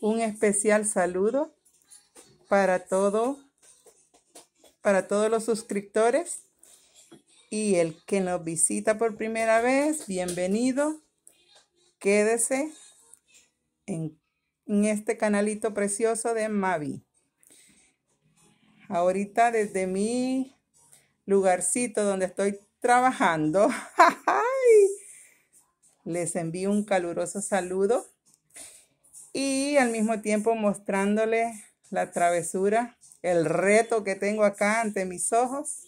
un especial saludo para todo para todos los suscriptores y el que nos visita por primera vez, bienvenido. Quédese en, en este canalito precioso de Mavi. Ahorita desde mi lugarcito donde estoy trabajando, les envío un caluroso saludo y al mismo tiempo mostrándole la travesura, el reto que tengo acá ante mis ojos.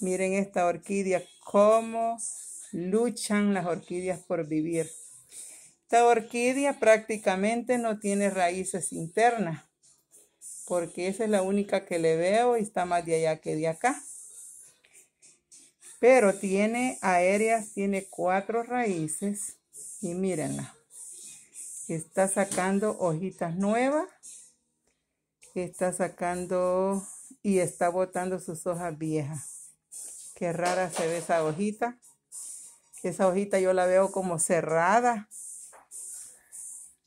Miren esta orquídea, cómo luchan las orquídeas por vivir. Esta orquídea prácticamente no tiene raíces internas, porque esa es la única que le veo y está más de allá que de acá. Pero tiene aéreas, tiene cuatro raíces y mírenla está sacando hojitas nuevas, está sacando y está botando sus hojas viejas. Qué rara se ve esa hojita. Esa hojita yo la veo como cerrada.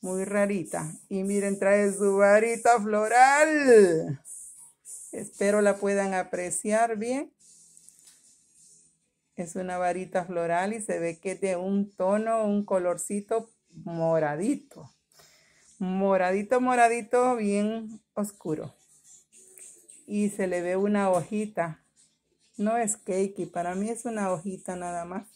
Muy rarita. Y miren, trae su varita floral. Espero la puedan apreciar bien. Es una varita floral y se ve que es de un tono, un colorcito moradito. Moradito, moradito, bien oscuro. Y se le ve una hojita. No es cakey, para mí es una hojita nada más.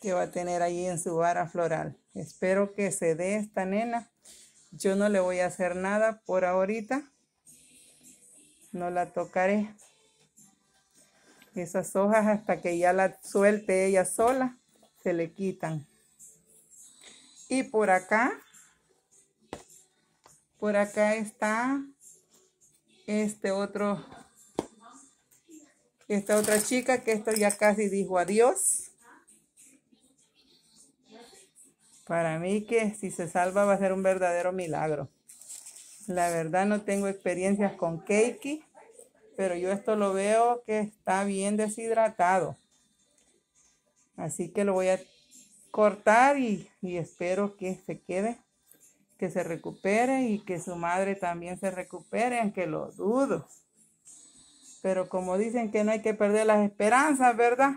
Que va a tener allí en su vara floral. Espero que se dé esta nena. Yo no le voy a hacer nada por ahorita. No la tocaré esas hojas hasta que ya la suelte ella sola se le quitan. Y por acá, por acá está este otro, esta otra chica que esto ya casi dijo adiós. Para mí que si se salva va a ser un verdadero milagro. La verdad no tengo experiencias con Keiki, pero yo esto lo veo que está bien deshidratado. Así que lo voy a cortar y, espero que se quede, que se recupere y que su madre también se recupere, aunque lo dudo. Pero como dicen que no hay que perder las esperanzas, ¿verdad?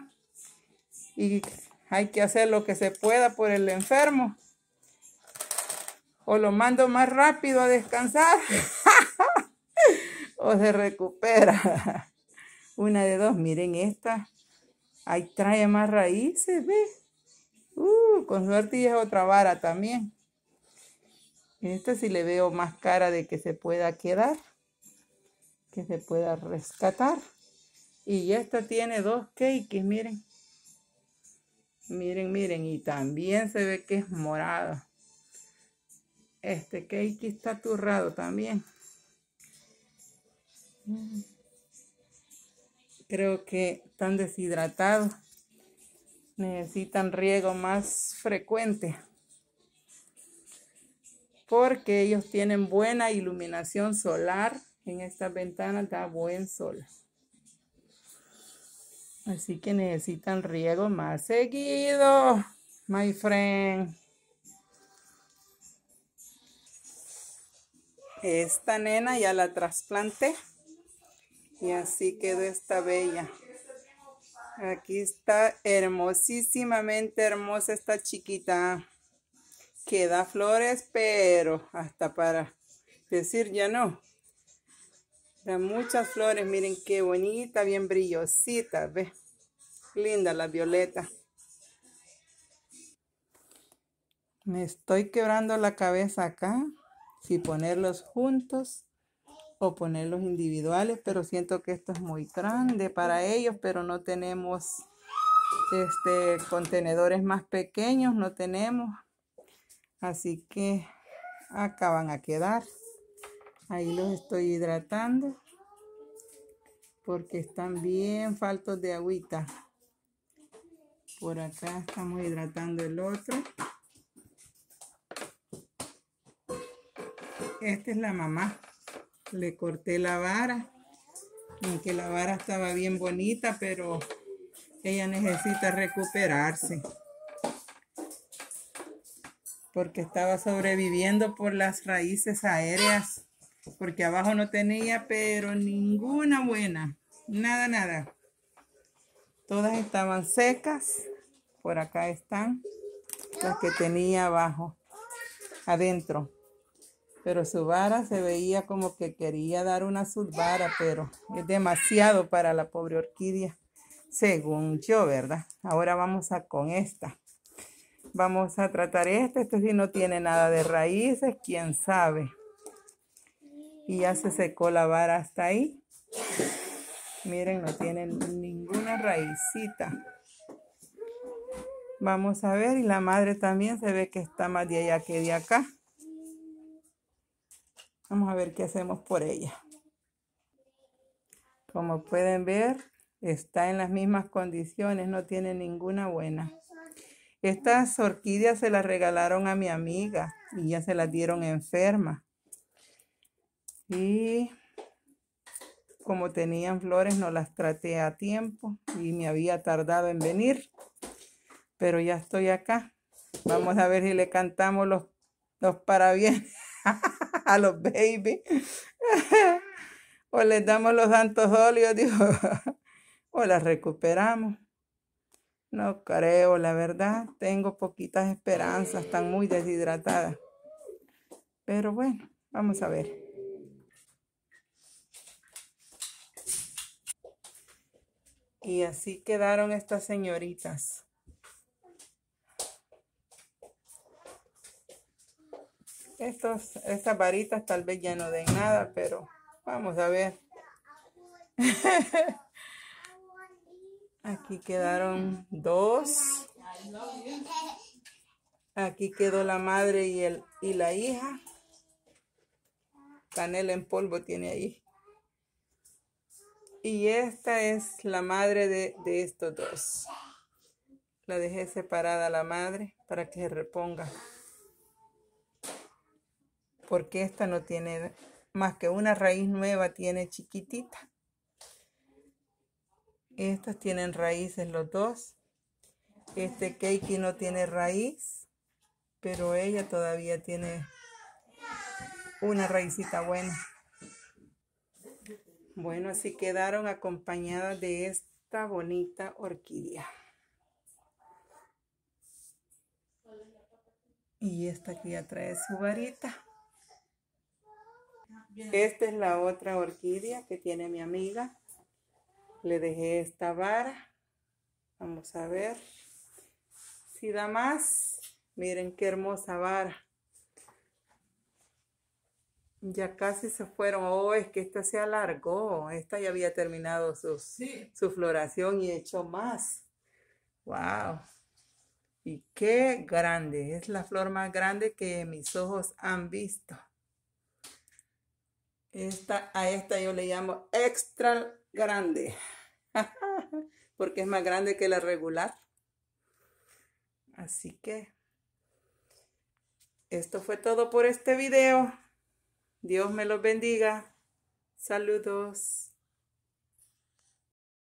Y hay que hacer lo que se pueda por el enfermo. O lo mando más rápido a descansar. o se recupera. Una de dos, miren esta. Ahí trae más raíces, ve. Uh, con suerte y es otra vara también. Esta sí le veo más cara de que se pueda quedar, que se pueda rescatar. Y esta tiene dos cakes, miren. Miren, miren, y también se ve que es morada. Este cake está turrado también. Creo que están deshidratados. Necesitan riego más frecuente. Porque ellos tienen buena iluminación solar. En esta ventana da buen sol. Así que necesitan riego más seguido, my friend. Esta nena ya la trasplanté. Y así quedó esta bella. Aquí está hermosísimamente hermosa esta chiquita. Queda flores, pero hasta para decir ya no. Da muchas flores, miren qué bonita, bien brillosita, ve. Linda la violeta. Me estoy quebrando la cabeza acá, si ponerlos juntos o ponerlos individuales, pero siento que esto es muy grande para ellos, pero no tenemos este contenedores más pequeños, no tenemos. Así que Acaban a quedar. Ahí los estoy hidratando porque están bien faltos de agüita. Por acá estamos hidratando el otro. Esta es la mamá le corté la vara, aunque la vara estaba bien bonita, pero ella necesita recuperarse porque estaba sobreviviendo por las raíces aéreas, porque abajo no tenía, pero ninguna buena, nada, nada. Todas estaban secas, por acá están las que tenía abajo, adentro pero su vara se veía como que quería dar una subvara, pero es demasiado para la pobre orquídea, según yo, ¿verdad? Ahora vamos a con esta. Vamos a tratar esta, esto sí no tiene nada de raíces, quién sabe. Y ya se secó la vara hasta ahí. Miren, no tiene ninguna raicita. Vamos a ver, y la madre también se ve que está más de allá que de acá. Vamos a ver qué hacemos por ella. Como pueden ver, está en las mismas condiciones, no tiene ninguna buena. Estas orquídeas se las regalaron a mi amiga y ya se las dieron enferma. Y como tenían flores no las traté a tiempo y me había tardado en venir, pero ya estoy acá. Vamos a ver si le cantamos los, los parabienes. los baby o les damos los santos óleos, digo, o las recuperamos. No creo, la verdad, tengo poquitas esperanzas, están muy deshidratadas. Pero bueno, vamos a ver. Y así quedaron estas señoritas. Estos, estas varitas tal vez ya no den nada, pero vamos a ver. Aquí quedaron dos. Aquí quedó la madre y, y la hija. Canela en polvo tiene ahí. Y esta es la madre de, de estos dos. La dejé separada la madre para que se reponga porque esta no tiene más que una raíz nueva, tiene chiquitita. Estas tienen raíces los dos. Este Keiki no tiene raíz, pero ella todavía tiene una raízita buena. Bueno, así quedaron acompañadas de esta bonita orquídea. Y esta que ya trae su varita. Esta es la otra orquídea que tiene mi amiga. Le dejé esta vara. Vamos a ver si da más. Miren qué hermosa vara. Ya casi se fueron. Oh, es que esta se alargó. Esta ya había terminado su, su floración y hecho más. ¡Wow! Y qué grande. Es la flor más grande que mis ojos han visto. Esta, a esta yo le llamo extra grande. Porque es más grande que la regular. Así que esto fue todo por este video. Dios me los bendiga. Saludos.